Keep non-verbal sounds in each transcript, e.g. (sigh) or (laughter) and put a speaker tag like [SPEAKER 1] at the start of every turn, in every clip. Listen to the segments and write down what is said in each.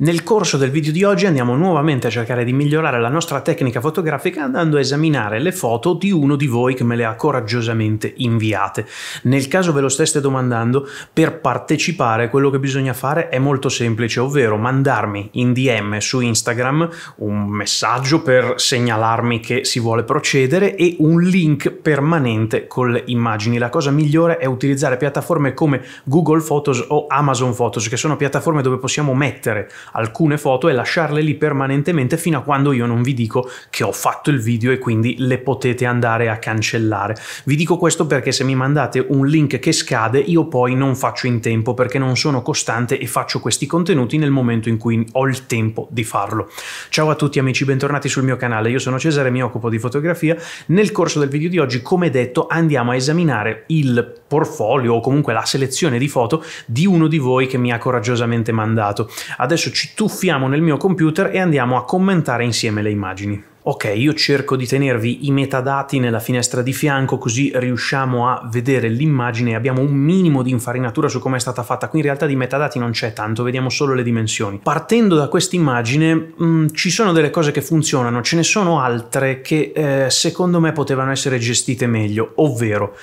[SPEAKER 1] Nel corso del video di oggi andiamo nuovamente a cercare di migliorare la nostra tecnica fotografica andando a esaminare le foto di uno di voi che me le ha coraggiosamente inviate. Nel caso ve lo steste domandando, per partecipare quello che bisogna fare è molto semplice, ovvero mandarmi in DM su Instagram un messaggio per segnalarmi che si vuole procedere e un link permanente con le immagini. La cosa migliore è utilizzare piattaforme come Google Photos o Amazon Photos, che sono piattaforme dove possiamo mettere alcune foto e lasciarle lì permanentemente fino a quando io non vi dico che ho fatto il video e quindi le potete andare a cancellare. Vi dico questo perché se mi mandate un link che scade io poi non faccio in tempo perché non sono costante e faccio questi contenuti nel momento in cui ho il tempo di farlo. Ciao a tutti amici, bentornati sul mio canale, io sono Cesare, mi occupo di fotografia. Nel corso del video di oggi, come detto, andiamo a esaminare il portfolio o comunque la selezione di foto di uno di voi che mi ha coraggiosamente mandato. Adesso ci tuffiamo nel mio computer e andiamo a commentare insieme le immagini. Ok, io cerco di tenervi i metadati nella finestra di fianco così riusciamo a vedere l'immagine e abbiamo un minimo di infarinatura su come è stata fatta. Qui in realtà di metadati non c'è tanto, vediamo solo le dimensioni. Partendo da quest'immagine mm, ci sono delle cose che funzionano, ce ne sono altre che eh, secondo me potevano essere gestite meglio, ovvero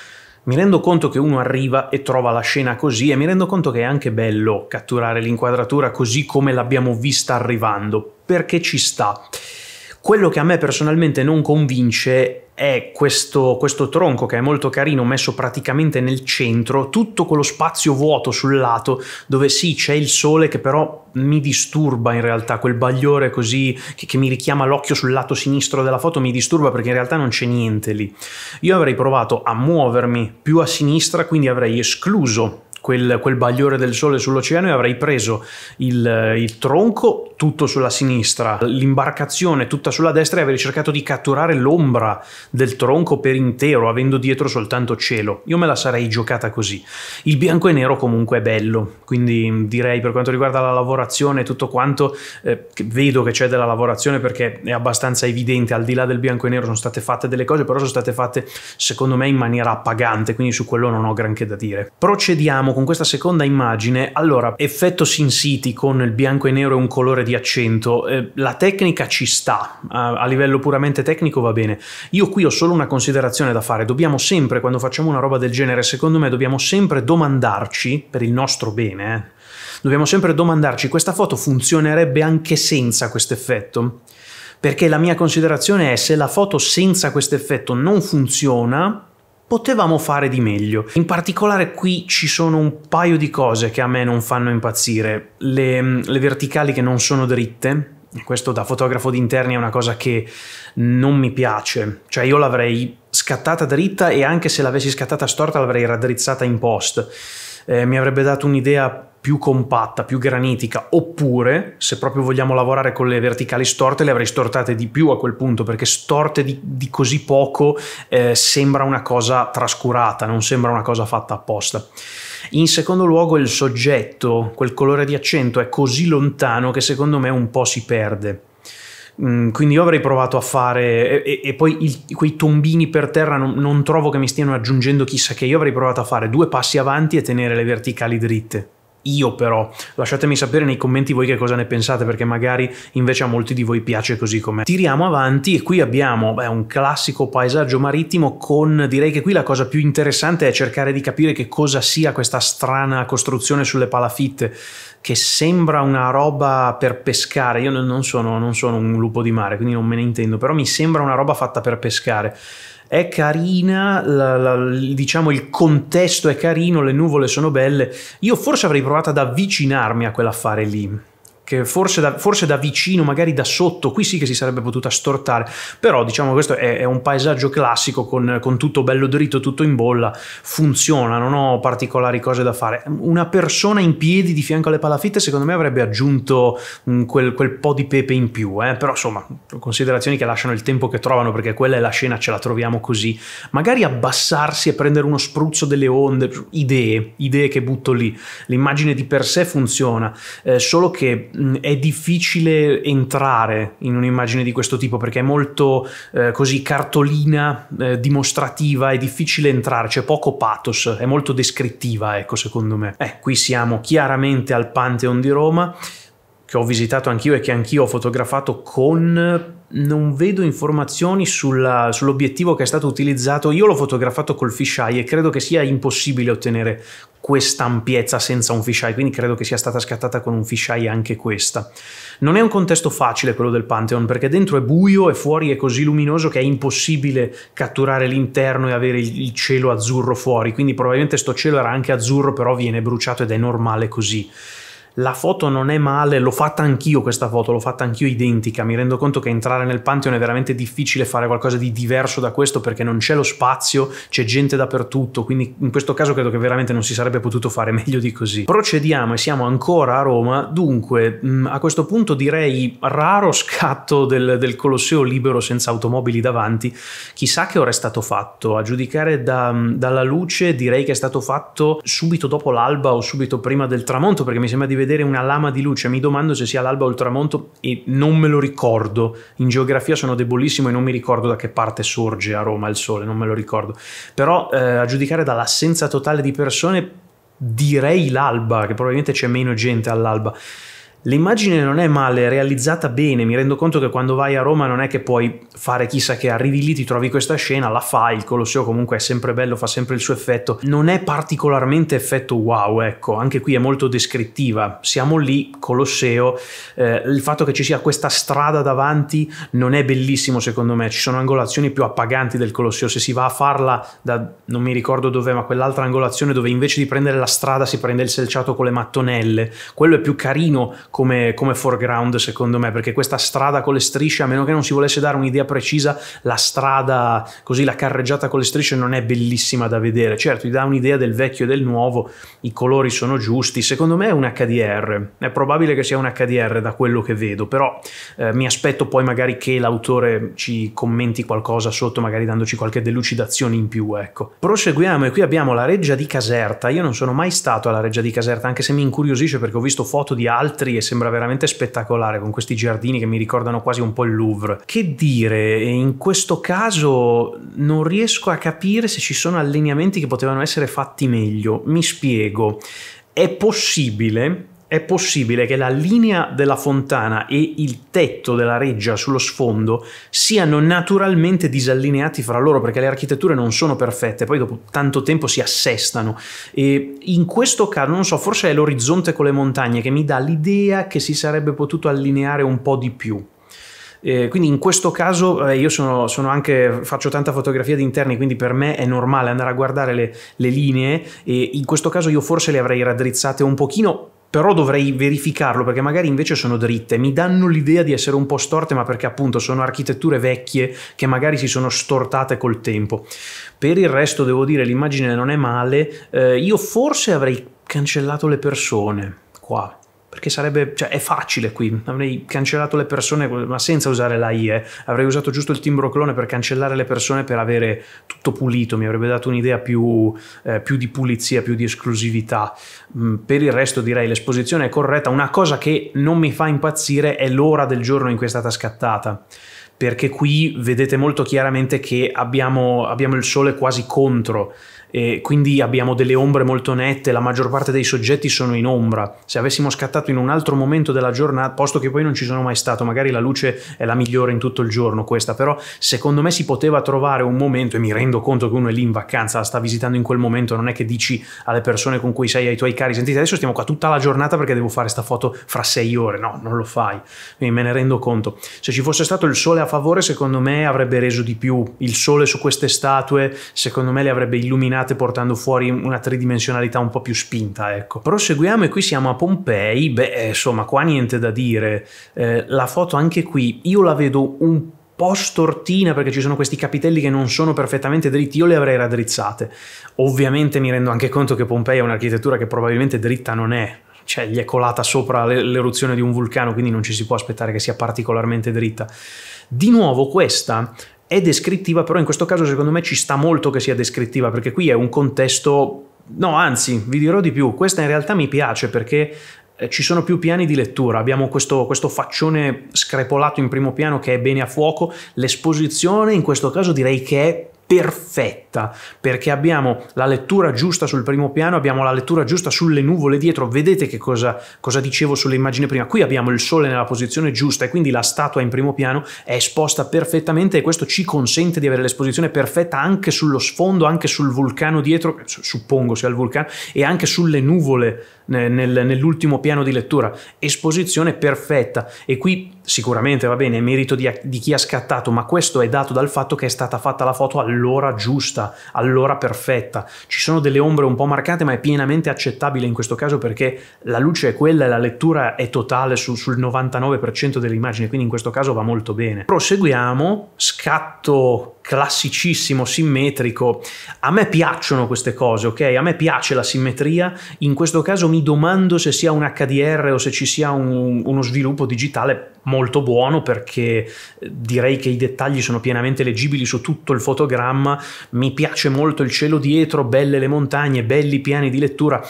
[SPEAKER 1] mi rendo conto che uno arriva e trova la scena così e mi rendo conto che è anche bello catturare l'inquadratura così come l'abbiamo vista arrivando, perché ci sta. Quello che a me personalmente non convince è questo, questo, tronco che è molto carino messo praticamente nel centro, tutto quello spazio vuoto sul lato dove sì c'è il sole che però mi disturba in realtà, quel bagliore così che, che mi richiama l'occhio sul lato sinistro della foto mi disturba perché in realtà non c'è niente lì. Io avrei provato a muovermi più a sinistra quindi avrei escluso quel, quel, bagliore del sole sull'oceano e avrei preso il, il tronco tutto sulla sinistra, l'imbarcazione tutta sulla destra e avrei cercato di catturare l'ombra del tronco per intero, avendo dietro soltanto cielo. Io me la sarei giocata così. Il bianco e nero comunque è bello, quindi direi per quanto riguarda la lavorazione e tutto quanto, eh, vedo che c'è della lavorazione perché è abbastanza evidente, al di là del bianco e nero sono state fatte delle cose, però sono state fatte secondo me in maniera appagante, quindi su quello non ho granché da dire. Procediamo con questa seconda immagine, allora, effetto Sin City con il bianco e nero e un colore di accento, eh, la tecnica ci sta, a, a livello puramente tecnico va bene. Io qui ho solo una considerazione da fare, dobbiamo sempre, quando facciamo una roba del genere, secondo me dobbiamo sempre domandarci, per il nostro bene, eh, dobbiamo sempre domandarci questa foto funzionerebbe anche senza questo effetto? Perché la mia considerazione è se la foto senza questo effetto non funziona, potevamo fare di meglio. In particolare qui ci sono un paio di cose che a me non fanno impazzire. Le, mm, le verticali che non sono dritte, questo da fotografo di interni è una cosa che non mi piace, cioè io l'avrei scattata dritta e anche se l'avessi scattata storta l'avrei raddrizzata in post. Eh, mi avrebbe dato un'idea più compatta, più granitica, oppure se proprio vogliamo lavorare con le verticali storte le avrei stortate di più a quel punto perché storte di, di così poco eh, sembra una cosa trascurata, non sembra una cosa fatta apposta. In secondo luogo il soggetto, quel colore di accento è così lontano che secondo me un po' si perde. Mm, quindi io avrei provato a fare e, e poi il, quei tombini per terra non, non trovo che mi stiano aggiungendo chissà che io avrei provato a fare due passi avanti e tenere le verticali dritte io però. Lasciatemi sapere nei commenti voi che cosa ne pensate perché magari invece a molti di voi piace così com'è. Tiriamo avanti e qui abbiamo beh, un classico paesaggio marittimo con direi che qui la cosa più interessante è cercare di capire che cosa sia questa strana costruzione sulle palafitte che sembra una roba per pescare. Io non sono, non sono un lupo di mare quindi non me ne intendo però mi sembra una roba fatta per pescare è carina, la, la, diciamo il contesto è carino, le nuvole sono belle. Io forse avrei provato ad avvicinarmi a quell'affare lì che forse da, forse da, vicino, magari da sotto, qui sì che si sarebbe potuta stortare, però diciamo questo è, è un paesaggio classico con, con, tutto bello dritto, tutto in bolla, funziona, non ho particolari cose da fare. Una persona in piedi di fianco alle palafitte secondo me avrebbe aggiunto mh, mm, quel, quel, po' di pepe in più, eh? però insomma considerazioni che lasciano il tempo che trovano perché quella è la scena, ce la troviamo così. Magari abbassarsi e prendere uno spruzzo delle onde, idee, idee che butto lì. L'immagine di per sé funziona, eh, solo che Mm, è difficile entrare in un'immagine di questo tipo perché è molto eh, così cartolina, eh, dimostrativa, è difficile entrare, c'è poco pathos, è molto descrittiva, ecco, secondo me. Eh, qui siamo chiaramente al Pantheon di Roma, che ho visitato anch'io e che anch'io ho fotografato con non vedo informazioni sulla, sull'obiettivo che è stato utilizzato. Io l'ho fotografato col fisheye e credo che sia impossibile ottenere questa ampiezza senza un fisheye, quindi credo che sia stata scattata con un fisheye anche questa. Non è un contesto facile quello del Pantheon, perché dentro è buio e fuori è così luminoso che è impossibile catturare l'interno e avere il cielo azzurro fuori, quindi probabilmente sto cielo era anche azzurro, però viene bruciato ed è normale così la foto non è male, l'ho fatta anch'io questa foto, l'ho fatta anch'io identica, mi rendo conto che entrare nel Pantheon è veramente difficile fare qualcosa di diverso da questo perché non c'è lo spazio, c'è gente dappertutto, quindi in questo caso credo che veramente non si sarebbe potuto fare (laughs) meglio di così. Procediamo e siamo ancora a Roma, dunque mm, a questo punto direi raro scatto del, del Colosseo libero senza automobili davanti, chissà che ora è stato fatto, a giudicare da, mm, dalla luce direi che è stato fatto subito dopo l'alba o subito prima del tramonto perché mi sembra di vedere vedere una lama di luce, mi domando se sia l'alba o il tramonto e non me lo ricordo. In geografia sono debolissimo e non mi ricordo da che parte sorge a Roma il sole, non me lo ricordo. Però eh, a giudicare dall'assenza totale di persone direi l'alba, che probabilmente c'è meno gente all'alba. L'immagine non è male, è realizzata bene, mi rendo conto che quando vai a Roma non è che puoi fare chissà che arrivi lì, ti trovi questa scena, la fai, il Colosseo comunque è sempre bello, fa sempre il suo effetto, non è particolarmente effetto wow, ecco, anche qui è molto descrittiva, siamo lì, Colosseo, eh, il fatto che ci sia questa strada davanti non è bellissimo secondo me, ci sono angolazioni più appaganti del Colosseo, se si va a farla da, non mi ricordo dov'è, ma quell'altra angolazione dove invece di prendere la strada si prende il selciato con le mattonelle, quello è più carino come, come, foreground secondo me, perché questa strada con le strisce, a meno che non si volesse dare un'idea precisa, la strada così, la carreggiata con le strisce non è bellissima da vedere. Certo, ti dà un'idea del vecchio e del nuovo, i colori sono giusti, secondo me è un HDR, è probabile che sia un HDR da quello che vedo, però eh, mi aspetto poi magari che l'autore ci commenti qualcosa sotto, magari dandoci qualche delucidazione in più, ecco. Proseguiamo e qui abbiamo la reggia di Caserta, io non sono mai stato alla reggia di Caserta, anche se mi incuriosisce perché ho visto foto di altri e sembra veramente spettacolare con questi giardini che mi ricordano quasi un po' il Louvre. Che dire, in questo caso non riesco a capire se ci sono allineamenti che potevano essere fatti meglio. Mi spiego. È possibile è possibile che la linea della fontana e il tetto della reggia sullo sfondo siano naturalmente disallineati fra loro perché le architetture non sono perfette, poi dopo tanto tempo si assestano e in questo caso non so, forse è l'orizzonte con le montagne che mi dà l'idea che si sarebbe potuto allineare un po' di più. Eh, quindi in questo caso eh, io sono, sono anche, faccio tanta fotografia di interni, quindi per me è normale andare a guardare le, le linee e in questo caso io forse le avrei raddrizzate un pochino però dovrei verificarlo perché magari invece sono dritte, mi danno l'idea di essere un po' storte, ma perché appunto sono architetture vecchie che magari si sono stortate col tempo. Per il resto devo dire l'immagine non è male, eh, io forse avrei cancellato le persone qua perché sarebbe, cioè è facile qui, avrei cancellato le persone ma senza usare la IE, eh. avrei usato giusto il timbro clone per cancellare le persone per avere tutto pulito, mi avrebbe dato un'idea più, eh, più di pulizia, più di esclusività. Mm, per il resto direi l'esposizione è corretta, una cosa che non mi fa impazzire è l'ora del giorno in cui è stata scattata perché qui vedete molto chiaramente che abbiamo, abbiamo il sole quasi contro e quindi abbiamo delle ombre molto nette, la maggior parte dei soggetti sono in ombra. Se avessimo scattato in un altro momento della giornata, posto che poi non ci sono mai stato, magari la luce è la migliore in tutto il giorno questa, però secondo me si poteva trovare un momento e mi rendo conto che uno è lì in vacanza, la sta visitando in quel momento, non è che dici alle persone con cui sei, ai tuoi cari, sentite adesso stiamo qua tutta la giornata perché devo fare questa foto fra sei ore, no, non lo fai, quindi me ne rendo conto. Se ci fosse stato il sole a favore, secondo me avrebbe reso di più, il sole su queste statue, secondo me le avrebbe illuminate create portando fuori una tridimensionalità un po' più spinta, ecco. Proseguiamo e qui siamo a Pompei, beh, eh, insomma, qua niente da dire. Eh, la foto anche qui, io la vedo un po' stortina perché ci sono questi capitelli che non sono perfettamente dritti, io le avrei raddrizzate. Ovviamente mi rendo anche conto che Pompei è un'architettura che probabilmente dritta non è, cioè gli è colata sopra l'eruzione di un vulcano, quindi non ci si può aspettare che sia particolarmente dritta. Di nuovo questa è descrittiva, però in questo caso secondo me ci sta molto che sia descrittiva, perché qui è un contesto... No, anzi, vi dirò di più, questa in realtà mi piace perché eh, ci sono più piani di lettura, abbiamo questo, questo, faccione screpolato in primo piano che è bene a fuoco, l'esposizione in questo caso direi che è perfetta corretta, perché abbiamo la lettura giusta sul primo piano, abbiamo la lettura giusta sulle nuvole dietro, vedete che cosa, cosa dicevo sull'immagine prima, qui abbiamo il sole nella posizione giusta e quindi la statua in primo piano è esposta perfettamente e questo ci consente di avere l'esposizione perfetta anche sullo sfondo, anche sul vulcano dietro, suppongo sia il vulcano, e anche sulle nuvole nel, nell'ultimo piano di lettura. Esposizione perfetta e qui sicuramente va bene, è merito di, di chi ha scattato, ma questo è dato dal fatto che è stata fatta la foto all'ora giusta all'ora perfetta. Ci sono delle ombre un po' marcate, ma è pienamente accettabile in questo caso perché la luce è quella e la lettura è totale su, sul 99% dell'immagine, quindi in questo caso va molto bene. Proseguiamo, scatto classicissimo, simmetrico. A me piacciono queste cose, ok? A me piace la simmetria. In questo caso mi domando se sia un HDR o se ci sia un, uno sviluppo digitale molto buono perché eh, direi che i dettagli sono pienamente leggibili su tutto il fotogramma. Mi piace molto il cielo dietro, belle le montagne, belli piani di lettura.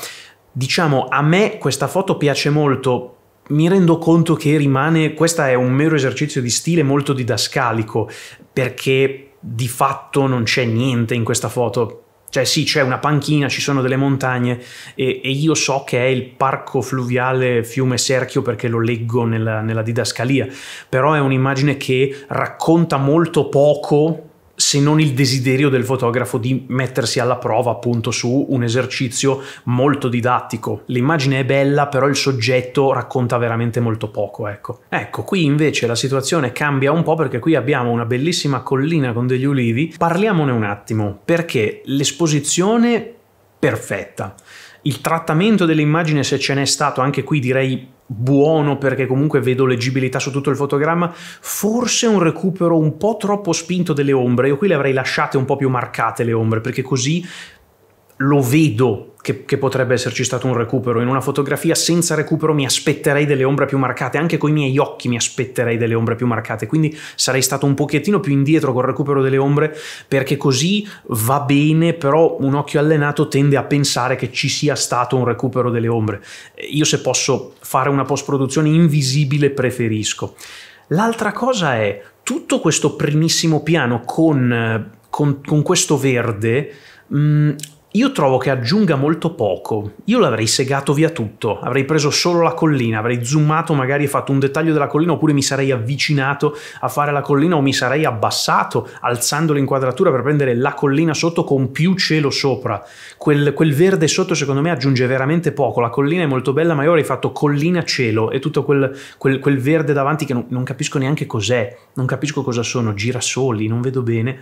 [SPEAKER 1] Diciamo, a me questa foto piace molto mi rendo conto che rimane, questo è un mero esercizio di stile molto didascalico, perché di fatto non c'è niente in questa foto. Cioè sì, c'è una panchina, ci sono delle montagne e, e, io so che è il parco fluviale fiume Serchio perché lo leggo nella, nella didascalia, però è un'immagine che racconta molto poco se non il desiderio del fotografo di mettersi alla prova appunto su un esercizio molto didattico. L'immagine è bella, però il soggetto racconta veramente molto poco, ecco. Ecco, qui invece la situazione cambia un po' perché qui abbiamo una bellissima collina con degli ulivi. Parliamone un attimo, perché l'esposizione perfetta. Il trattamento dell'immagine, se ce n'è stato, anche qui direi buono perché comunque vedo leggibilità su tutto il fotogramma, forse un recupero un po' troppo spinto delle ombre, io qui le avrei lasciate un po' più marcate le ombre perché così lo vedo che, che, potrebbe esserci stato un recupero. In una fotografia senza recupero mi aspetterei delle ombre più marcate, anche coi miei occhi mi aspetterei delle ombre più marcate, quindi sarei stato un pochettino più indietro col recupero delle ombre perché così va bene, però un occhio allenato tende a pensare che ci sia stato un recupero delle ombre. Eh, io se posso fare una post-produzione invisibile preferisco. L'altra cosa è tutto questo primissimo piano con, eh, con, con questo verde mh, mm, io trovo che aggiunga molto poco. Io l'avrei segato via tutto, avrei preso solo la collina, avrei zoomato, magari e fatto un dettaglio della collina, oppure mi sarei avvicinato a fare la collina o mi sarei abbassato alzando l'inquadratura per prendere la collina sotto con più cielo sopra. Quel, quel verde sotto secondo me aggiunge veramente poco. La collina è molto bella, ma io avrei fatto collina-cielo e tutto quel, quel, quel verde davanti che non, non capisco neanche cos'è, non capisco cosa sono, girasoli, non vedo bene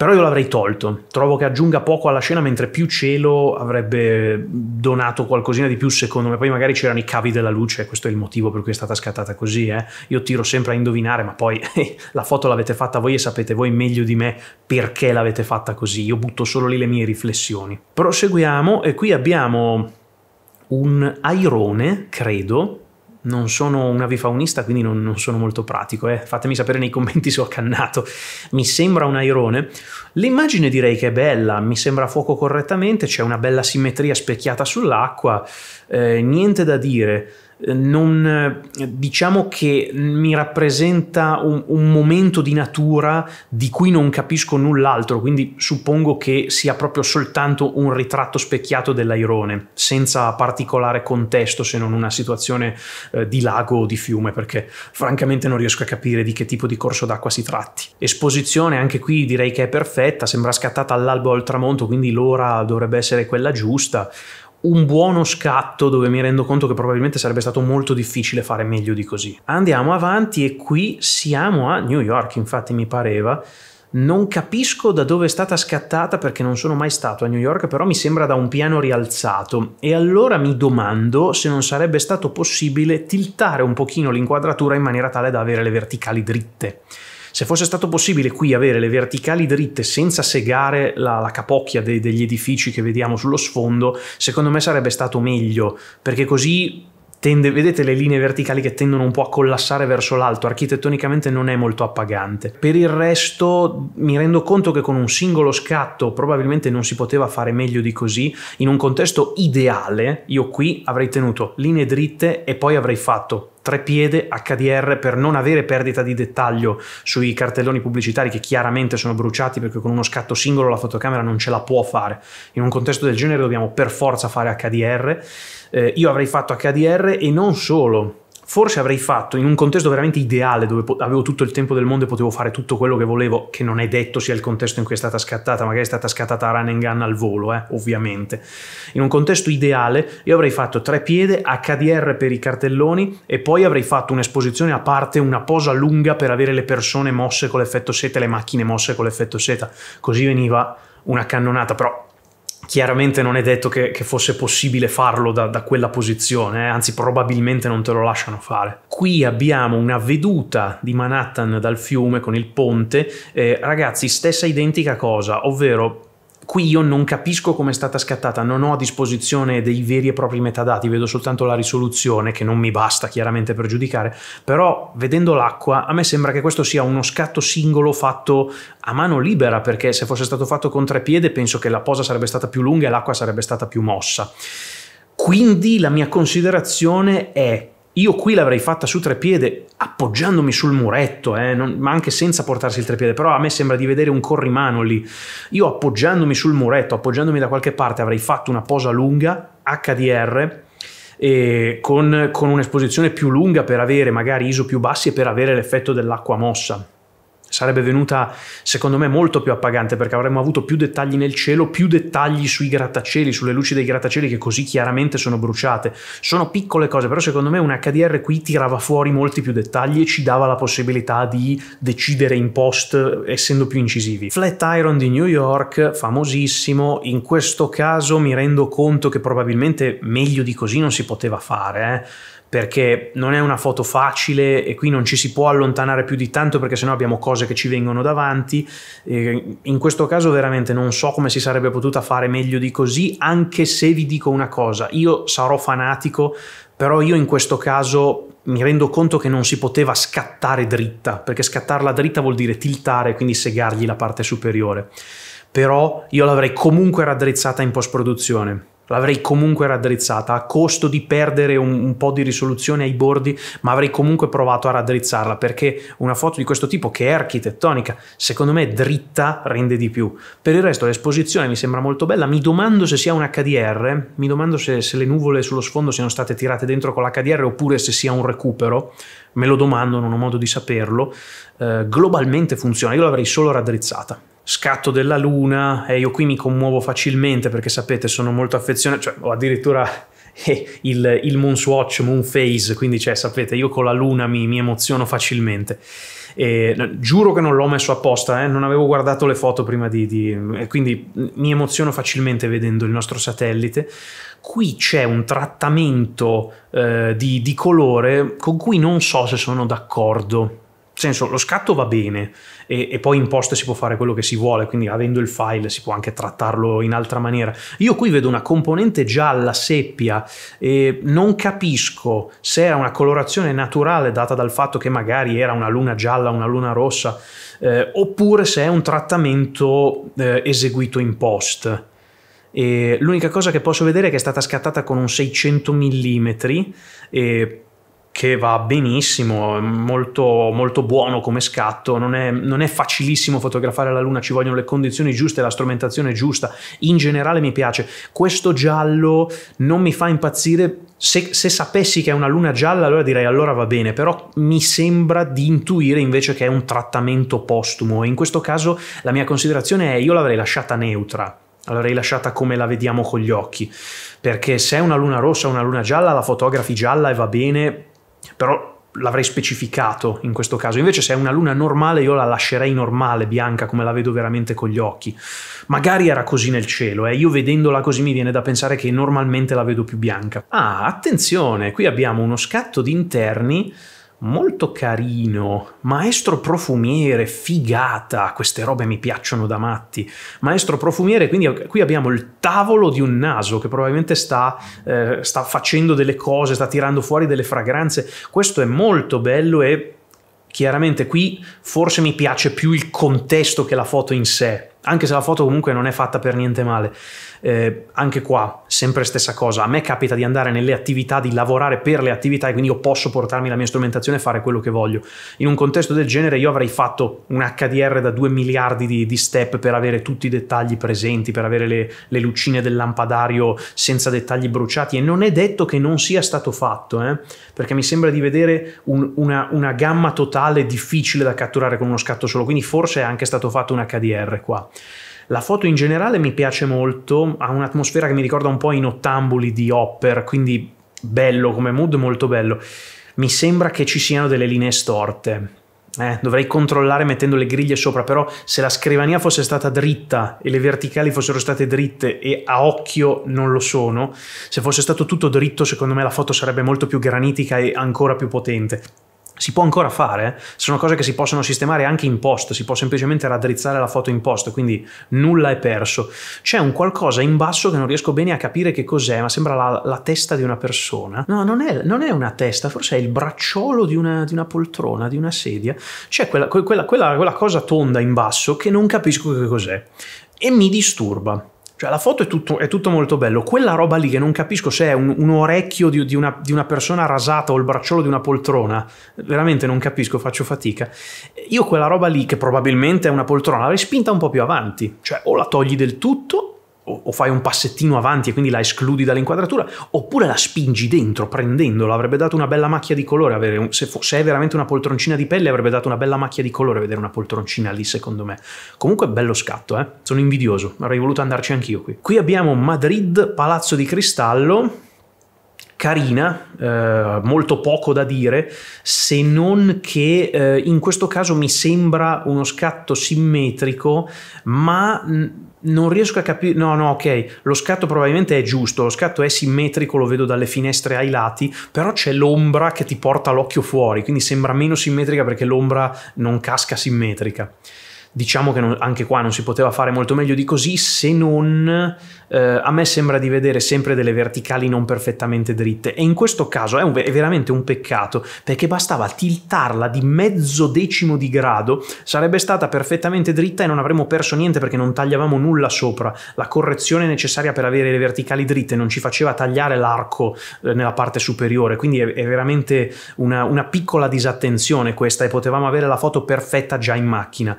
[SPEAKER 1] però io l'avrei tolto. Trovo che aggiunga poco alla scena, mentre più cielo avrebbe donato qualcosina di più, secondo me. Poi magari c'erano i cavi della luce, questo è il motivo per cui è stata scattata così. Eh. Io tiro sempre a indovinare, ma poi (laughs) la foto l'avete fatta voi e sapete voi meglio di me perché l'avete fatta così. Io butto solo lì le mie riflessioni. Proseguiamo e qui abbiamo un airone, credo, non sono un avifaunista, quindi non, non sono molto pratico. Eh. Fatemi sapere nei commenti se ho accannato. Mi sembra un airone. L'immagine direi che è bella, mi sembra a fuoco correttamente, c'è una bella simmetria specchiata sull'acqua, eh, niente da dire. Eh, non, eh, diciamo che mi rappresenta un, un, momento di natura di cui non capisco null'altro, quindi suppongo che sia proprio soltanto un ritratto specchiato dell'airone, senza particolare contesto se non una situazione eh, di lago o di fiume, perché francamente non riesco a capire di che tipo di corso d'acqua si tratti. Esposizione anche qui direi che è perfetta, sembra scattata all'alba o al tramonto, quindi l'ora dovrebbe essere quella giusta un buono scatto dove mi rendo conto che probabilmente sarebbe stato molto difficile fare meglio di così. Andiamo avanti e qui siamo a New York, infatti mi pareva. Non capisco da dove è stata scattata perché non sono mai stato a New York, però mi sembra da un piano rialzato e allora mi domando se non sarebbe stato possibile tiltare un pochino l'inquadratura in maniera tale da avere le verticali dritte. Se fosse stato possibile qui avere le verticali dritte senza segare la, la capocchia de, degli edifici che vediamo sullo sfondo, secondo me sarebbe stato meglio, perché così Tende, vedete le linee verticali che tendono un po' a collassare verso l'alto, architettonicamente non è molto appagante. Per il resto mi rendo conto che con un singolo scatto probabilmente non si poteva fare meglio di così, in un contesto ideale io qui avrei tenuto linee dritte e poi avrei fatto trepiede HDR per non avere perdita di dettaglio sui cartelloni pubblicitari che chiaramente sono bruciati perché con uno scatto singolo la fotocamera non ce la può fare. In un contesto del genere dobbiamo per forza fare HDR. Eh, io avrei fatto HDR e non solo forse avrei fatto in un contesto veramente ideale dove po- avevo tutto il tempo del mondo e potevo fare tutto quello che volevo, che non è detto sia il contesto in cui è stata scattata, magari è stata scattata a run and gun al volo, eh, ovviamente. In un contesto ideale io avrei fatto tre piede, HDR per i cartelloni e poi avrei fatto un'esposizione a parte, una posa lunga per avere le persone mosse con l'effetto seta le macchine mosse con l'effetto seta. Così veniva una cannonata, però chiaramente non è detto che, che fosse possibile farlo da, da quella posizione, eh? anzi probabilmente non te lo lasciano fare. Qui abbiamo una veduta di Manhattan dal fiume con il ponte, eh, ragazzi stessa identica cosa, ovvero qui io non capisco come è stata scattata, non ho a disposizione dei veri e propri metadati, vedo soltanto la risoluzione che non mi basta chiaramente per giudicare, però vedendo l'acqua a me sembra che questo sia uno scatto singolo fatto a mano libera perché se fosse stato fatto con tre piedi penso che la posa sarebbe stata più lunga e l'acqua sarebbe stata più mossa. Quindi la mia considerazione è io qui l'avrei fatta su tre piede, appoggiandomi sul muretto, eh, non, ma anche senza portarsi il trepiede, però a me sembra di vedere un corrimano lì. Io appoggiandomi sul muretto, appoggiandomi da qualche parte, avrei fatto una posa lunga, HDR, con, con un'esposizione più lunga per avere magari ISO più bassi e per avere l'effetto dell'acqua mossa sarebbe venuta secondo me molto più appagante perché avremmo avuto più dettagli nel cielo, più dettagli sui grattacieli, sulle luci dei grattacieli che così chiaramente sono bruciate. Sono piccole cose, però secondo me un HDR qui tirava fuori molti più dettagli e ci dava la possibilità di decidere in post essendo più incisivi. Flatiron di New York, famosissimo, in questo caso mi rendo conto che probabilmente meglio di così non si poteva fare. Eh? perché non è una foto facile e qui non ci si può allontanare più di tanto perché sennò abbiamo cose che ci vengono davanti. In questo caso veramente non so come si sarebbe potuta fare meglio di così, anche se vi dico una cosa, io sarò fanatico, però io in questo caso mi rendo conto che non si poteva scattare dritta, perché scattarla dritta vuol dire tiltare, quindi segargli la parte superiore. Però io l'avrei comunque raddrizzata in post-produzione l'avrei comunque raddrizzata, a costo di perdere un, un, po' di risoluzione ai bordi, ma avrei comunque provato a raddrizzarla, perché una foto di questo tipo, che è architettonica, secondo me dritta rende di più. Per il resto l'esposizione mi sembra molto bella, mi domando se sia un HDR, mi domando se, se le nuvole sullo sfondo siano state tirate dentro con l'HDR oppure se sia un recupero, me lo domando, non ho modo di saperlo. Eh, globalmente funziona, io l'avrei solo raddrizzata scatto della luna e eh, io qui mi commuovo facilmente perché sapete sono molto affezionato, cioè, o addirittura (laughs) eh, il, il moon phase quindi cioè, sapete io con la luna mi, mi emoziono facilmente. E, giuro che non l'ho messo apposta, eh, non avevo guardato le foto prima di, di quindi mi emoziono facilmente vedendo il nostro satellite. Qui c'è un trattamento eh, di, di colore con cui non so se sono d'accordo. Nel senso, lo scatto va bene, e, e, poi in post si può fare quello che si vuole, quindi avendo il file si può anche trattarlo in altra maniera. Io qui vedo una componente gialla, seppia, e non capisco se era una colorazione naturale data dal fatto che magari era una luna gialla, una luna rossa, eh, oppure se è un trattamento eh, eseguito in post. E l'unica cosa che posso vedere è che è stata scattata con un 600 mm che va benissimo, molto, molto buono come scatto, non è, non è, facilissimo fotografare la luna, ci vogliono le condizioni giuste, la strumentazione giusta, in generale mi piace. Questo giallo non mi fa impazzire, se, se sapessi che è una luna gialla allora direi allora va bene, però mi sembra di intuire invece che è un trattamento postumo e in questo caso la mia considerazione è io l'avrei lasciata neutra l'avrei lasciata come la vediamo con gli occhi, perché se è una luna rossa o una luna gialla la fotografi gialla e va bene, però l'avrei specificato in questo caso. Invece, se è una luna normale, io la lascerei normale, bianca, come la vedo veramente con gli occhi. Magari era così nel cielo, eh. io vedendola così mi viene da pensare che normalmente la vedo più bianca. Ah, attenzione, qui abbiamo uno scatto di interni molto carino, maestro profumiere, figata, queste robe mi piacciono da matti, maestro profumiere, quindi qui abbiamo il tavolo di un naso che probabilmente sta, eh, sta facendo delle cose, sta tirando fuori delle fragranze, questo è molto bello e chiaramente qui forse mi piace più il contesto che la foto in sé, anche se la foto comunque non è fatta per niente male. Eh, anche qua, sempre stessa cosa, a me capita di andare nelle attività, di lavorare per le attività e quindi io posso portarmi la mia strumentazione e fare quello che voglio. In un contesto del genere io avrei fatto un HDR da 2 miliardi di, di step per avere tutti i dettagli presenti, per avere le, le, lucine del lampadario senza dettagli bruciati e non è detto che non sia stato fatto, eh? perché mi sembra di vedere un, una, una gamma totale difficile da catturare con uno scatto solo, quindi forse è anche stato fatto un HDR qua. La foto in generale mi piace molto, ha un'atmosfera che mi ricorda un po' i nottambuli di Hopper, quindi bello come mood, molto bello. Mi sembra che ci siano delle linee storte. Eh, dovrei controllare mettendo le griglie sopra, però se la scrivania fosse stata dritta e le verticali fossero state dritte e a occhio non lo sono, se fosse stato tutto dritto secondo me la foto sarebbe molto più granitica e ancora più potente si può ancora fare, sono cose che si possono sistemare anche in post, si può semplicemente raddrizzare la foto in post, quindi nulla è perso. C'è un qualcosa in basso che non riesco bene a capire che cos'è, ma sembra la, la testa di una persona. No, non è, non è, una testa, forse è il bracciolo di una, di una poltrona, di una sedia. C'è quella, quella, quella, quella cosa tonda in basso che non capisco che cos'è e mi disturba. Cioè la foto è tutto, è tutto, molto bello, quella roba lì che non capisco se è un, un orecchio di, di, una, di, una, persona rasata o il bracciolo di una poltrona, veramente non capisco, faccio fatica. Io quella roba lì, che probabilmente è una poltrona, l'avrei spinta un po' più avanti, cioè o la togli del tutto o, fai un passettino avanti e quindi la escludi dall'inquadratura, oppure la spingi dentro prendendola, avrebbe dato una bella macchia di colore, avere, se, se, è veramente una poltroncina di pelle avrebbe dato una bella macchia di colore vedere una poltroncina lì secondo me. Comunque bello scatto, eh? sono invidioso, avrei voluto andarci anch'io qui. Qui abbiamo Madrid, Palazzo di Cristallo, carina, eh, molto poco da dire, se non che eh, in questo caso mi sembra uno scatto simmetrico, ma non riesco a capire. No, no, ok, lo scatto probabilmente è giusto, lo scatto è simmetrico, lo vedo dalle finestre ai lati, però c'è l'ombra che ti porta l'occhio fuori, quindi sembra meno simmetrica perché l'ombra non casca simmetrica diciamo che non, anche qua non si poteva fare molto meglio di così se non eh, a me sembra di vedere sempre delle verticali non perfettamente dritte e in questo caso è, un, è, veramente un peccato perché bastava tiltarla di mezzo decimo di grado sarebbe stata perfettamente dritta e non avremmo perso niente perché non tagliavamo nulla sopra la correzione necessaria per avere le verticali dritte non ci faceva tagliare l'arco eh, nella parte superiore quindi è, è veramente una, una piccola disattenzione questa e potevamo avere la foto perfetta già in macchina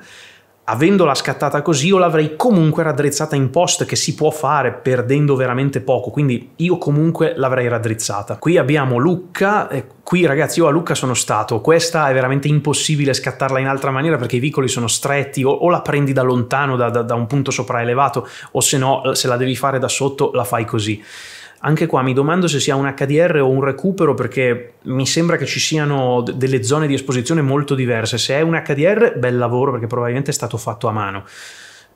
[SPEAKER 1] avendola scattata così io l'avrei comunque raddrizzata in post che si può fare perdendo veramente poco, quindi io comunque l'avrei raddrizzata. Qui abbiamo Lucca, e qui ragazzi io a Lucca sono stato, questa è veramente impossibile scattarla in altra maniera perché i vicoli sono stretti o, o la prendi da lontano, da, da, da un punto sopraelevato o se no eh, se la devi fare da sotto la fai così. Anche qua mi domando se sia un HDR o un recupero perché mi sembra che ci siano d- delle zone di esposizione molto diverse. Se è un HDR, bel lavoro perché probabilmente è stato fatto a mano.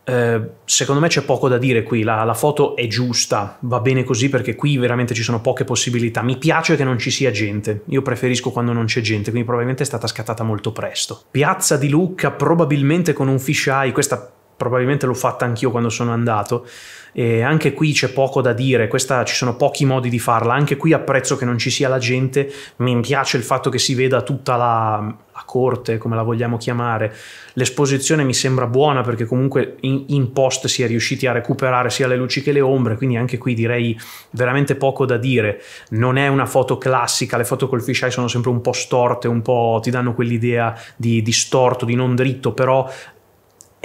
[SPEAKER 1] Eh, secondo me c'è poco da dire qui, la, la, foto è giusta, va bene così perché qui veramente ci sono poche possibilità. Mi piace che non ci sia gente, io preferisco quando non c'è gente, quindi probabilmente è stata scattata molto presto. Piazza di Lucca probabilmente con un fisheye, questa probabilmente l'ho fatta anch'io quando sono andato. E anche qui c'è poco da dire, Questa, ci sono pochi modi di farla. Anche qui apprezzo che non ci sia la gente, mi piace il fatto che si veda tutta la, la corte, come la vogliamo chiamare. L'esposizione mi sembra buona perché comunque in, in, post si è riusciti a recuperare sia le luci che le ombre, quindi anche qui direi veramente poco da dire. Non è una foto classica, le foto col fisheye sono sempre un po' storte, un po' ti danno quell'idea di, di storto, di non dritto, però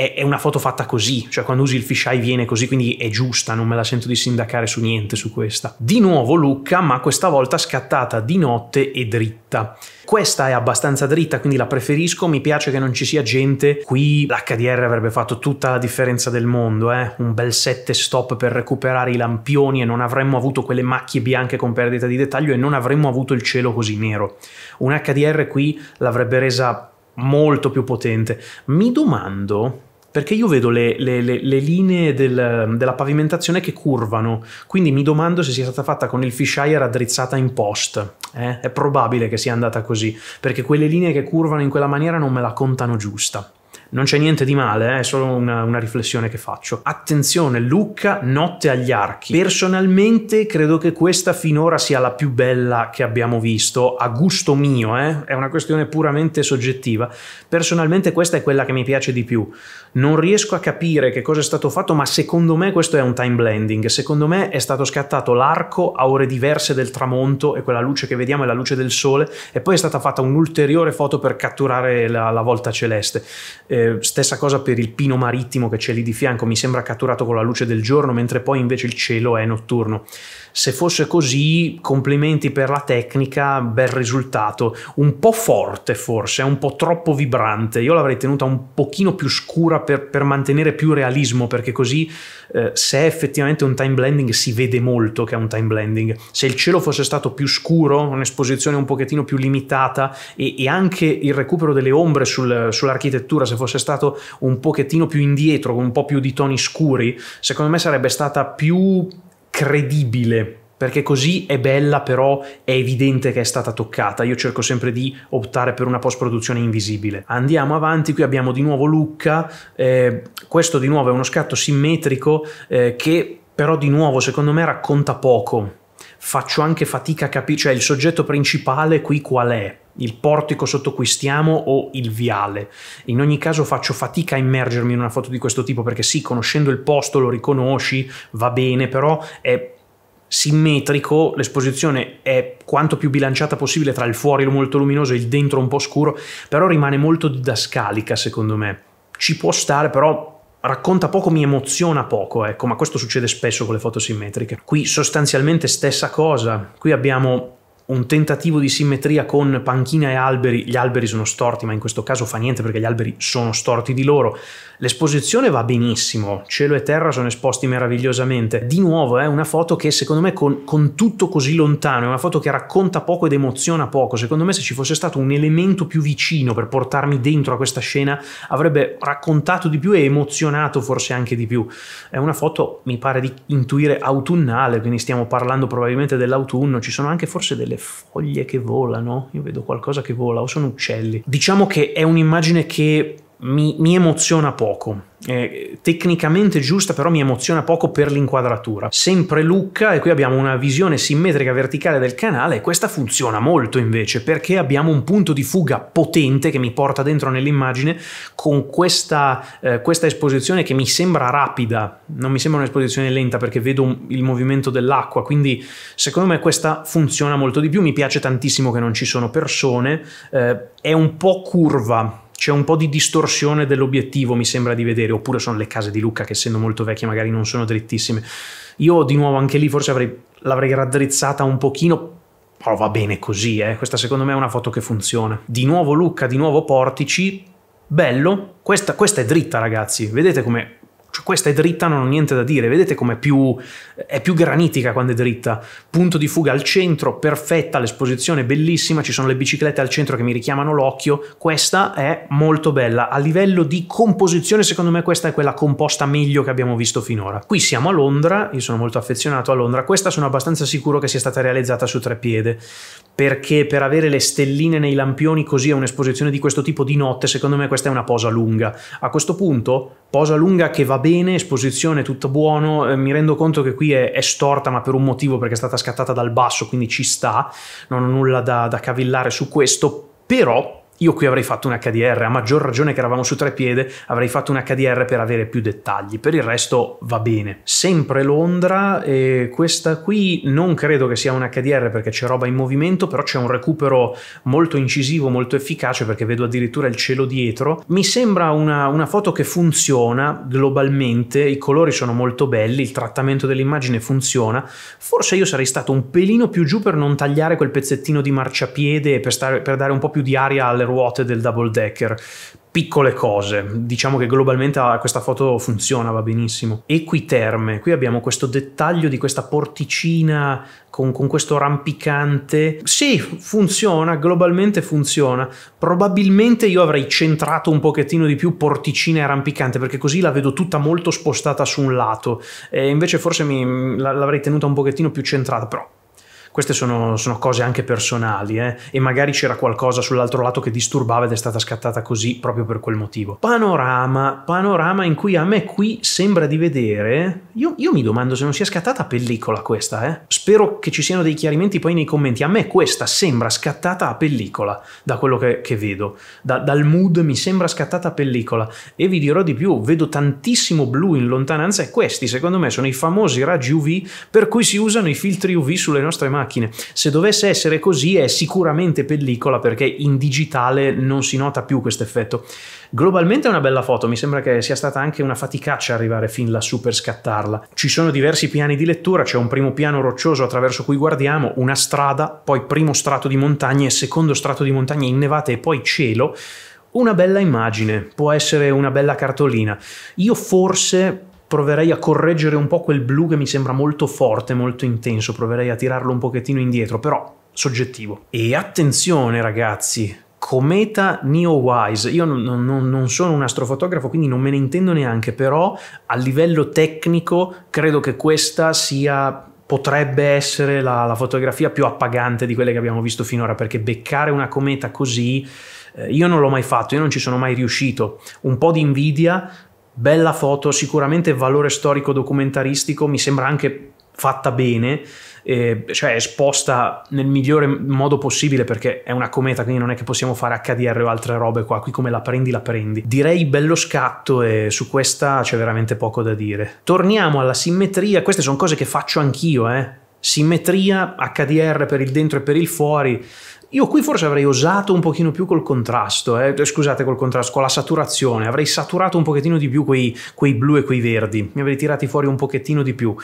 [SPEAKER 1] è, è, una foto fatta così, cioè quando usi il fisheye viene così, quindi è giusta, non me la sento di sindacare su niente su questa. Di nuovo Lucca, ma questa volta scattata di notte e dritta. Questa è abbastanza dritta, quindi la preferisco, mi piace che non ci sia gente. Qui l'HDR avrebbe fatto tutta la differenza del mondo, eh? un bel 7 stop per recuperare i lampioni e non avremmo avuto quelle macchie bianche con perdita di dettaglio e non avremmo avuto il cielo così nero. Un HDR qui l'avrebbe resa molto più potente. Mi domando perché io vedo le, le, le, le linee del, della pavimentazione che curvano, quindi mi domando se sia stata fatta con il fisheye raddrizzata in post. Eh? È probabile che sia andata così, perché quelle linee che curvano in quella maniera non me la contano giusta. Non c'è niente di male, eh, è solo una, una riflessione che faccio. Attenzione, Lucca, Notte agli archi. Personalmente credo che questa finora sia la più bella che abbiamo visto, a gusto mio, eh? è una questione puramente soggettiva. Personalmente questa è quella che mi piace di più. Non riesco a capire che cosa è stato fatto, ma secondo me questo è un time blending. Secondo me è stato scattato l'arco a ore diverse del tramonto e quella luce che vediamo è la luce del sole e poi è stata fatta un'ulteriore foto per catturare la, la volta celeste. Eh, stessa cosa per il pino marittimo che c'è lì di fianco, mi sembra catturato con la luce del giorno, mentre poi invece il cielo è notturno. Se fosse così, complimenti per la tecnica, bel risultato, un po' forte forse, un po' troppo vibrante, io l'avrei tenuta un pochino più scura per, per mantenere più realismo, perché così eh, se è effettivamente un time blending si vede molto che è un time blending, se il cielo fosse stato più scuro, un'esposizione un pochettino più limitata e, e anche il recupero delle ombre sul, sull'architettura se fosse fosse stato un pochettino più indietro, con un po' più di toni scuri, secondo me sarebbe stata più credibile perché così è bella, però è evidente che è stata toccata. Io cerco sempre di optare per una post-produzione invisibile. Andiamo avanti, qui abbiamo di nuovo Lucca, eh, questo di nuovo è uno scatto simmetrico eh, che però di nuovo secondo me racconta poco. Faccio anche fatica a capire, cioè il soggetto principale qui qual è? il portico sotto cui stiamo o il viale. In ogni caso faccio fatica a immergermi in una foto di questo tipo perché sì, conoscendo il posto lo riconosci, va bene, però è simmetrico, l'esposizione è quanto più bilanciata possibile tra il fuori molto luminoso e il dentro un po' scuro, però rimane molto didascalica secondo me. Ci può stare, però racconta poco, mi emoziona poco, ecco, ma questo succede spesso con le foto simmetriche. Qui sostanzialmente stessa cosa, qui abbiamo un tentativo di simmetria con panchina e alberi, gli alberi sono storti, ma in questo caso fa niente perché gli alberi sono storti di loro. L'esposizione va benissimo, cielo e terra sono esposti meravigliosamente. Di nuovo è eh, una foto che secondo me con, con tutto così lontano, è una foto che racconta poco ed emoziona poco. Secondo me se ci fosse stato un elemento più vicino per portarmi dentro a questa scena avrebbe raccontato di più e emozionato forse anche di più. È una foto, mi pare di intuire, autunnale, quindi stiamo parlando probabilmente dell'autunno, ci sono anche forse delle foglie che volano, io vedo qualcosa che vola o sono uccelli. Diciamo che è un'immagine che mi, mi emoziona poco. Eh, tecnicamente giusta, però mi emoziona poco per l'inquadratura. Sempre Lucca, e qui abbiamo una visione simmetrica verticale del canale, e questa funziona molto invece, perché abbiamo un punto di fuga potente che mi porta dentro nell'immagine con questa, eh, questa esposizione che mi sembra rapida, non mi sembra un'esposizione lenta perché vedo il movimento dell'acqua, quindi secondo me questa funziona molto di più, mi piace tantissimo che non ci sono persone, eh, è un po' curva c'è un po' di distorsione dell'obiettivo, mi sembra di vedere, oppure sono le case di Lucca che essendo molto vecchie magari non sono drittissime. Io di nuovo anche lì forse avrei, l'avrei raddrizzata un pochino, però va bene così, eh. questa secondo me è una foto che funziona. Di nuovo Lucca, di nuovo Portici, bello, questa, questa è dritta ragazzi, vedete come cioè, questa è dritta, non ho niente da dire. Vedete com'è più, è più granitica quando è dritta. Punto di fuga al centro, perfetta, l'esposizione bellissima, ci sono le biciclette al centro che mi richiamano l'occhio. Questa è molto bella. A livello di composizione, secondo me questa è quella composta meglio che abbiamo visto finora. Qui siamo a Londra, io sono molto affezionato a Londra. Questa sono abbastanza sicuro che sia stata realizzata su tre piede, perché per avere le stelline nei lampioni così a un'esposizione di questo tipo di notte, secondo me questa è una posa lunga. A questo punto, posa lunga che va bene, esposizione, tutto buono, eh, mi rendo conto che qui è, è, storta ma per un motivo perché è stata scattata dal basso, quindi ci sta, non ho nulla da, da cavillare su questo, però io qui avrei fatto un HDR, a maggior ragione che eravamo su tre piede, avrei fatto un HDR per avere più dettagli, per il resto va bene. Sempre Londra, e questa qui non credo che sia un HDR perché c'è roba in movimento, però c'è un recupero molto incisivo, molto efficace perché vedo addirittura il cielo dietro. Mi sembra una, una foto che funziona globalmente, i colori sono molto belli, il trattamento dell'immagine funziona, forse io sarei stato un pelino più giù per non tagliare quel pezzettino di marciapiede per, stare, per dare un po' più di aria alle ruote del double decker. Piccole cose, diciamo che globalmente questa foto funziona, va benissimo. Equiterme, qui abbiamo questo dettaglio di questa porticina con, con questo rampicante. Sì, funziona, globalmente funziona. Probabilmente io avrei centrato un pochettino di più porticina e rampicante perché così la vedo tutta molto spostata su un lato. E invece forse l'avrei tenuta un pochettino più centrata, però queste sono, sono cose anche personali eh? e magari c'era qualcosa sull'altro lato che disturbava ed è stata scattata così proprio per quel motivo. Panorama, panorama in cui a me qui sembra di vedere, io, io mi domando se non sia scattata pellicola questa, eh? spero che ci siano dei chiarimenti poi nei commenti, a me questa sembra scattata a pellicola da quello che, che vedo, da, dal mood mi sembra scattata a pellicola e vi dirò di più, vedo tantissimo blu in lontananza e questi secondo me sono i famosi raggi UV per cui si usano i filtri UV sulle nostre macchine macchine. Se dovesse essere così è sicuramente pellicola perché in digitale non si nota più questo effetto. Globalmente è una bella foto, mi sembra che sia stata anche una faticaccia arrivare fin lassù per scattarla. Ci sono diversi piani di lettura, c'è un primo piano roccioso attraverso cui guardiamo, una strada, poi primo strato di montagne, secondo strato di montagne innevate e poi cielo. Una bella immagine, può essere una bella cartolina. Io forse proverei a correggere un po' quel blu che mi sembra molto forte, molto intenso, proverei a tirarlo un pochettino indietro, però soggettivo. E attenzione ragazzi, cometa Neowise. Io non, non, non, sono un astrofotografo, quindi non me ne intendo neanche, però a livello tecnico credo che questa sia potrebbe essere la, la fotografia più appagante di quelle che abbiamo visto finora, perché beccare una cometa così eh, io non l'ho mai fatto, io non ci sono mai riuscito. Un po' di invidia bella foto, sicuramente valore storico documentaristico, mi sembra anche fatta bene, eh, cioè esposta nel migliore modo possibile perché è una cometa, quindi non è che possiamo fare HDR o altre robe qua, qui come la prendi la prendi. Direi bello scatto e su questa c'è veramente poco da dire. Torniamo alla simmetria, queste sono cose che faccio anch'io, eh. Simmetria, HDR per il dentro e per il fuori, io qui forse avrei osato un pochino più col contrasto, eh. eh? scusate col contrasto, con la saturazione, avrei saturato un pochettino di più quei, quei blu e quei verdi, mi avrei tirati fuori un pochettino di più.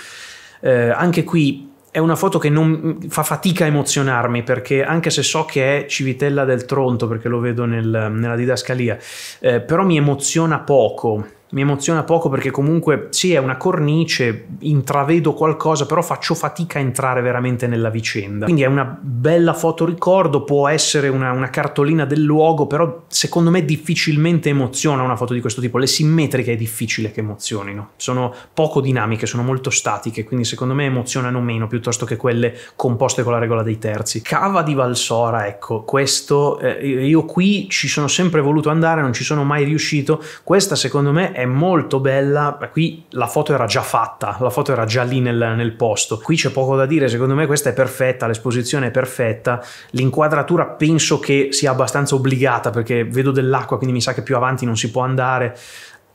[SPEAKER 1] Eh, anche qui è una foto che non mm, fa fatica a emozionarmi perché anche se so che è Civitella del Tronto perché lo vedo nel, nella didascalia, eh, però mi emoziona poco mi emoziona poco perché comunque sì è una cornice, intravedo qualcosa, però faccio fatica a entrare veramente nella vicenda. Quindi è una bella foto ricordo, può essere una, una cartolina del luogo, però secondo me difficilmente emoziona una foto di questo tipo. Le simmetriche è difficile che emozionino, sono poco dinamiche, sono molto statiche, quindi secondo me emozionano meno piuttosto che quelle composte con la regola dei terzi. Cava di Valsora, ecco, questo eh, io qui ci sono sempre voluto andare, non ci sono mai riuscito. Questa secondo me è molto bella, qui la foto era già fatta, la foto era già lì nel, nel posto. Qui c'è poco da dire, secondo me questa è perfetta, l'esposizione è perfetta, l'inquadratura penso che sia abbastanza obbligata perché vedo dell'acqua, quindi mi sa che più avanti non si può andare.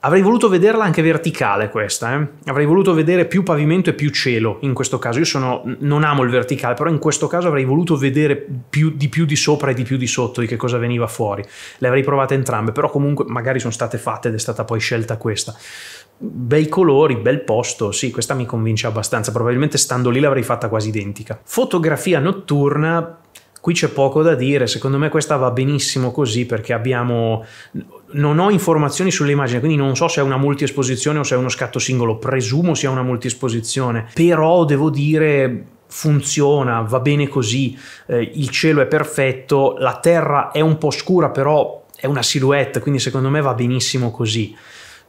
[SPEAKER 1] Avrei voluto vederla anche verticale questa, eh? avrei voluto vedere più pavimento e più cielo in questo caso, io sono, non amo il verticale, però in questo caso avrei voluto vedere più, di più di sopra e di più di sotto di che cosa veniva fuori, le avrei provate entrambe, però comunque magari sono state fatte ed è stata poi scelta questa. Bei colori, bel posto, sì, questa mi convince abbastanza, probabilmente stando lì l'avrei fatta quasi identica. Fotografia notturna, Qui c'è poco da dire, secondo me questa va benissimo così perché abbiamo non ho informazioni sull'immagine, quindi non so se è una multiesposizione o se è uno scatto singolo, presumo sia una multiesposizione, però devo dire funziona, va bene così, eh, il cielo è perfetto, la terra è un po' scura, però è una silhouette, quindi secondo me va benissimo così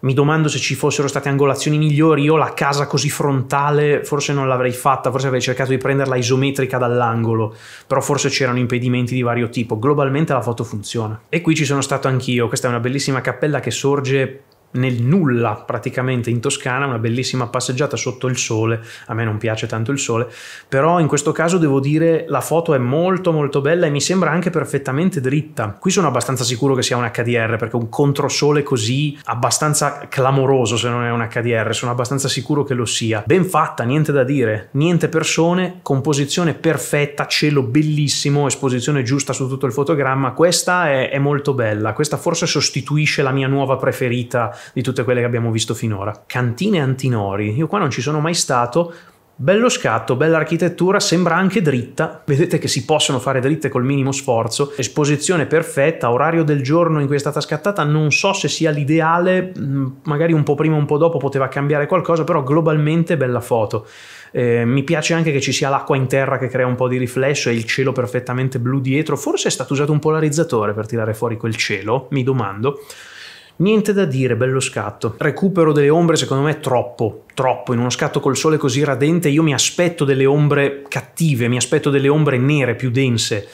[SPEAKER 1] mi domando se ci fossero state angolazioni migliori, io la casa così frontale forse non l'avrei fatta, forse avrei cercato di prenderla isometrica dall'angolo, però forse c'erano impedimenti di vario tipo. Globalmente la foto funziona. E qui ci sono stato anch'io, questa è una bellissima cappella che sorge nel nulla praticamente in Toscana, una bellissima passeggiata sotto il sole, a me non piace tanto il sole, però in questo caso devo dire la foto è molto molto bella e mi sembra anche perfettamente dritta. Qui sono abbastanza sicuro che sia un HDR perché un controsole così abbastanza clamoroso se non è un HDR, sono abbastanza sicuro che lo sia. Ben fatta, niente da dire, niente persone, composizione perfetta, cielo bellissimo, esposizione giusta su tutto il fotogramma, questa è, è molto bella, questa forse sostituisce la mia nuova preferita di tutte quelle che abbiamo visto finora. Cantine Antinori, io qua non ci sono mai stato, Bello scatto, bella architettura, sembra anche dritta. Vedete che si possono fare dritte col minimo sforzo. Esposizione perfetta, orario del giorno in cui è stata scattata, non so se sia l'ideale, mm, magari un po' prima, o un po' dopo poteva cambiare qualcosa, però globalmente bella foto. Eh, mi piace anche che ci sia l'acqua in terra che crea un po' di riflesso e il cielo perfettamente blu dietro. Forse è stato usato un polarizzatore per tirare fuori quel cielo, mi domando. Niente da dire, bello scatto. Recupero delle ombre secondo me troppo, troppo. In uno scatto col sole così radente io mi aspetto delle ombre cattive, mi aspetto delle ombre nere più dense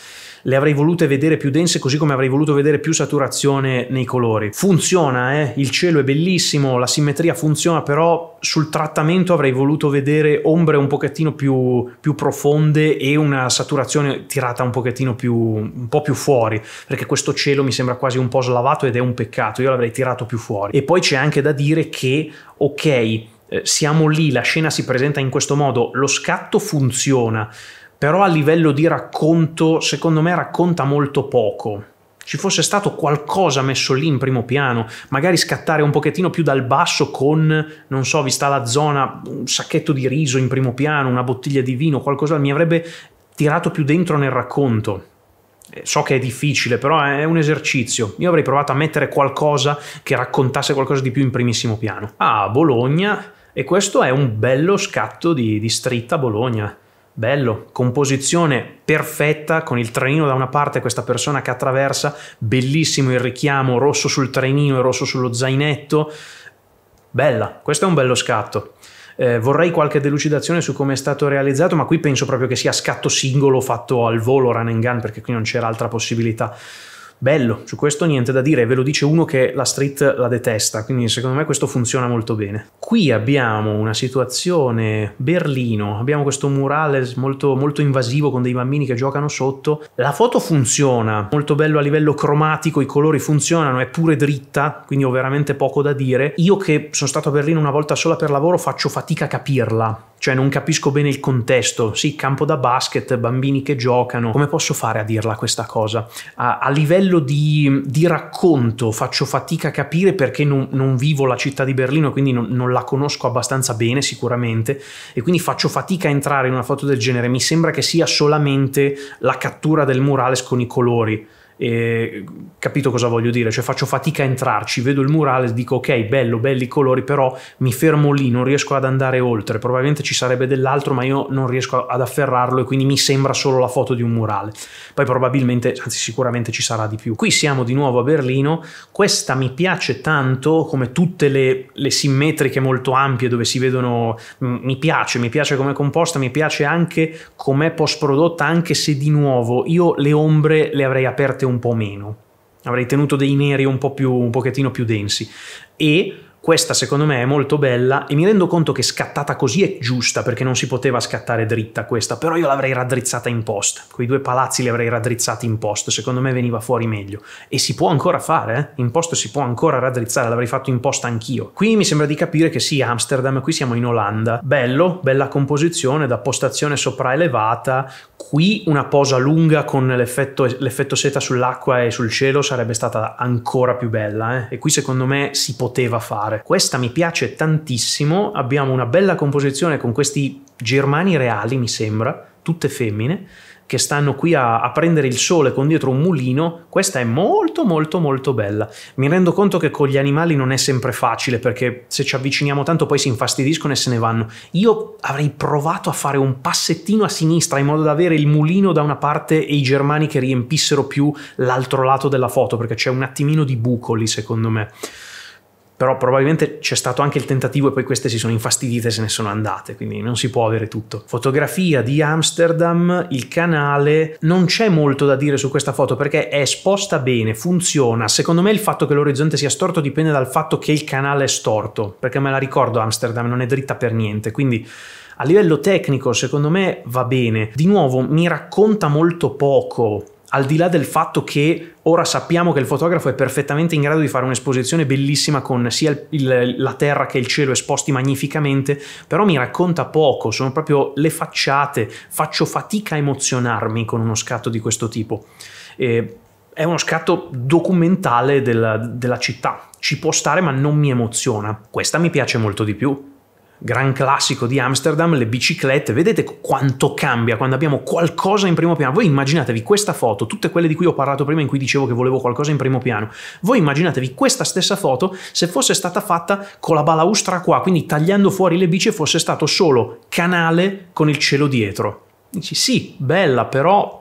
[SPEAKER 1] le avrei volute vedere più dense così come avrei voluto vedere più saturazione nei colori. Funziona, eh? il cielo è bellissimo, la simmetria funziona, però sul trattamento avrei voluto vedere ombre un pochettino più, più profonde e una saturazione tirata un pochettino più, un po' più fuori, perché questo cielo mi sembra quasi un po' slavato ed è un peccato, io l'avrei tirato più fuori. E poi c'è anche da dire che, ok, eh, siamo lì, la scena si presenta in questo modo, lo scatto funziona, però a livello di racconto, secondo me racconta molto poco. Ci fosse stato qualcosa messo lì in primo piano, magari scattare un pochettino più dal basso con, non so, vi sta la zona, un sacchetto di riso in primo piano, una bottiglia di vino, qualcosa mi avrebbe tirato più dentro nel racconto. Eh, so che è difficile, però è un esercizio. Io avrei provato a mettere qualcosa che raccontasse qualcosa di più in primissimo piano. Ah, Bologna, e questo è un bello scatto di, di stritta Bologna Bello, composizione perfetta con il trenino da una parte, questa persona che attraversa, bellissimo il richiamo rosso sul trenino e rosso sullo zainetto. Bella, questo è un bello scatto. Eh, vorrei qualche delucidazione su come è stato realizzato, ma qui penso proprio che sia scatto singolo fatto al volo run and gun, perché qui non c'era altra possibilità. Bello, su questo niente da dire, ve lo dice uno che la street la detesta, quindi secondo me questo funziona molto bene. Qui abbiamo una situazione Berlino, abbiamo questo murale molto, molto invasivo con dei bambini che giocano sotto, la foto funziona, molto bello a livello cromatico, i colori funzionano, è pure dritta, quindi ho veramente poco da dire. Io che sono stato a Berlino una volta sola per lavoro faccio fatica a capirla, cioè non capisco bene il contesto, sì, campo da basket, bambini che giocano, come posso fare a dirla questa cosa? a, a livello livello di, di, racconto faccio fatica a capire perché non, non vivo la città di Berlino, quindi non, non, la conosco abbastanza bene sicuramente, e quindi faccio fatica a entrare in una foto del genere. Mi sembra che sia solamente la cattura del murales con i colori eh, capito cosa voglio dire? Cioè faccio fatica a entrarci, vedo il murale, dico ok, bello, belli i colori, però mi fermo lì, non riesco ad andare oltre, probabilmente ci sarebbe dell'altro, ma io non riesco ad afferrarlo e quindi mi sembra solo la foto di un murale. Poi probabilmente, anzi sicuramente ci sarà di più. Qui siamo di nuovo a Berlino, questa mi piace tanto come tutte le, le simmetriche molto ampie dove si vedono, mi piace, mi piace come è composta, mi piace anche com'è post prodotta, anche se di nuovo io le ombre le avrei aperte un po' meno. Avrei tenuto dei neri un, po più, un pochettino più densi. E questa secondo me è molto bella e mi rendo conto che scattata così è giusta perché non si poteva scattare dritta questa, però io l'avrei raddrizzata in post. Quei due palazzi li avrei raddrizzati in post, secondo me veniva fuori meglio. E si può ancora fare, eh? in post si può ancora raddrizzare, l'avrei fatto in post anch'io. Qui mi sembra di capire che sì, Amsterdam, qui siamo in Olanda. Bello, bella composizione da postazione sopraelevata, qui una posa lunga con l'effetto, seta sull'acqua e sul cielo sarebbe stata ancora più bella eh? e qui secondo me si poteva fare questa mi piace tantissimo, abbiamo una bella composizione con questi germani reali, mi sembra, tutte femmine, che stanno qui a, a, prendere il sole con dietro un mulino, questa è molto molto molto bella. Mi rendo conto che con gli animali non è sempre facile perché se ci avviciniamo tanto poi si infastidiscono e se ne vanno. Io avrei provato a fare un passettino a sinistra in modo da avere il mulino da una parte e i germani che riempissero più l'altro lato della foto perché c'è un attimino di buco lì secondo me però probabilmente c'è stato anche il tentativo e poi queste si sono infastidite e se ne sono andate, quindi non si può avere tutto. Fotografia di Amsterdam, il canale, non c'è molto da dire su questa foto perché è esposta bene, funziona. Secondo me il fatto che l'orizzonte sia storto dipende dal fatto che il canale è storto, perché me la ricordo Amsterdam, non è dritta per niente, quindi a livello tecnico secondo me va bene. Di nuovo mi racconta molto poco al di là del fatto che ora sappiamo che il fotografo è perfettamente in grado di fare un'esposizione bellissima con sia il, il, la terra che il cielo esposti magnificamente, però mi racconta poco, sono proprio le facciate, faccio fatica a emozionarmi con uno scatto di questo tipo. E è uno scatto documentale della, della città, ci può stare ma non mi emoziona, questa mi piace molto di più gran classico di Amsterdam, le biciclette, vedete quanto cambia quando abbiamo qualcosa in primo piano. Voi immaginatevi questa foto, tutte quelle di cui ho parlato prima in cui dicevo che volevo qualcosa in primo piano. Voi immaginatevi questa stessa foto se fosse stata fatta con la balaustra qua, quindi tagliando fuori le bici e fosse stato solo canale con il cielo dietro. Dici sì, bella, però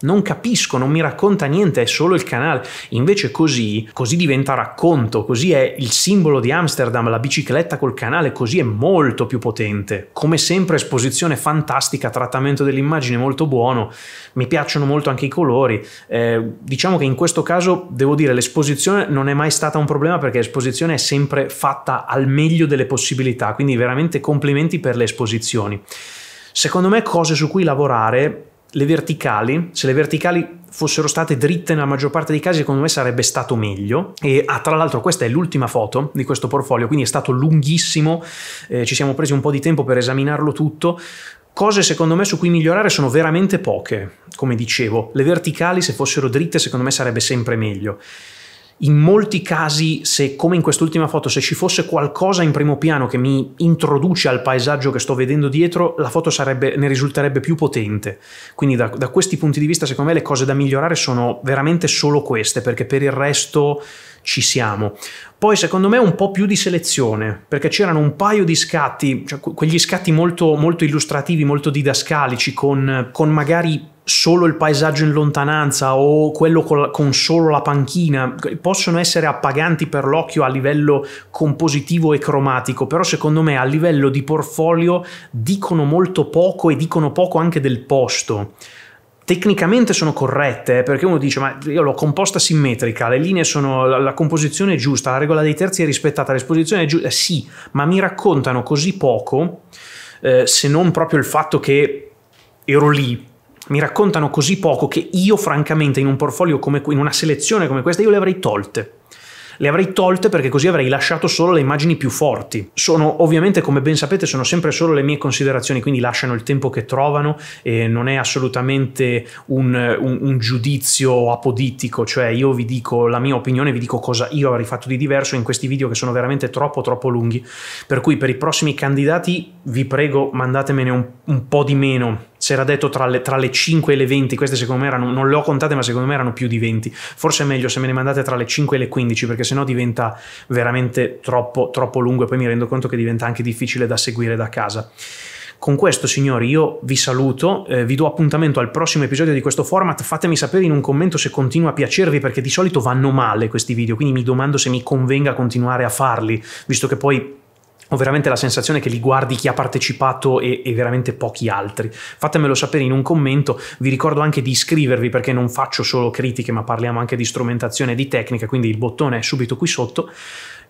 [SPEAKER 1] non capisco, non mi racconta niente, è solo il canale. Invece così, così diventa racconto, così è il simbolo di Amsterdam, la bicicletta col canale, così è molto più potente. Come sempre esposizione fantastica, trattamento dell'immagine molto buono, mi piacciono molto anche i colori. Eh, diciamo che in questo caso, devo dire, l'esposizione non è mai stata un problema perché l'esposizione è sempre fatta al meglio delle possibilità, quindi veramente complimenti per le esposizioni. Secondo me cose su cui lavorare le verticali, se le verticali fossero state dritte nella maggior parte dei casi, secondo me sarebbe stato meglio. E ah, tra l'altro, questa è l'ultima foto di questo portfolio, quindi è stato lunghissimo, eh, ci siamo presi un po' di tempo per esaminarlo tutto. Cose secondo me su cui migliorare sono veramente poche, come dicevo, le verticali se fossero dritte secondo me sarebbe sempre meglio in molti casi, se come in quest'ultima foto, se ci fosse qualcosa in primo piano che mi introduce al paesaggio che sto vedendo dietro, la foto sarebbe, ne risulterebbe più potente. Quindi da, da questi punti di vista, secondo me, le cose da migliorare sono veramente solo queste, perché per il resto ci siamo. Poi secondo me un po' più di selezione, perché c'erano un paio di scatti, cioè quegli scatti molto, molto illustrativi, molto didascalici, con, con magari solo il paesaggio in lontananza o quello con, con, solo la panchina possono essere appaganti per l'occhio a livello compositivo e cromatico, però secondo me a livello di portfolio dicono molto poco e dicono poco anche del posto. Tecnicamente sono corrette, eh, perché uno dice: Ma io l'ho composta simmetrica, le linee sono. La, la composizione è giusta, la regola dei terzi è rispettata, l'esposizione è giusta. Eh, sì, ma mi raccontano così poco, eh, se non proprio il fatto che ero lì mi raccontano così poco che io francamente in un portfolio come in una selezione come questa io le avrei tolte. Le avrei tolte perché così avrei lasciato solo le immagini più forti. Sono ovviamente, come ben sapete, sono sempre solo le mie considerazioni, quindi lasciano il tempo che trovano e non è assolutamente un, un, un giudizio apodittico, cioè io vi dico la mia opinione, vi dico cosa io avrei fatto di diverso in questi video che sono veramente troppo troppo lunghi. Per cui per i prossimi candidati vi prego mandatemene un, un po' di meno si era detto tra le, tra le 5 e le 20, queste secondo me erano, non le ho contate ma secondo me erano più di 20, forse è meglio se me ne mandate tra le 5 e le 15 perché sennò diventa veramente troppo, troppo lungo e poi mi rendo conto che diventa anche difficile da seguire da casa. Con questo, signori, io vi saluto, eh, vi do appuntamento al prossimo episodio di questo format. Fatemi sapere in un commento se continua a piacervi, perché di solito vanno male questi video, quindi mi domando se mi convenga continuare a farli, visto che poi ho veramente la sensazione che li guardi chi ha partecipato e, e, veramente pochi altri. Fatemelo sapere in un commento, vi ricordo anche di iscrivervi perché non faccio solo critiche ma parliamo anche di strumentazione e di tecnica, quindi il bottone è subito qui sotto.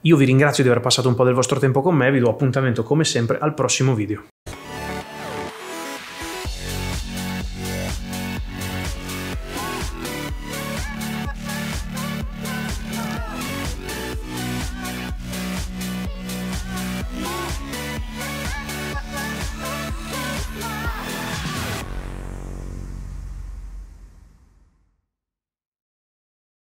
[SPEAKER 1] Io vi ringrazio di aver passato un po' del vostro tempo con me, vi do appuntamento come sempre al prossimo video.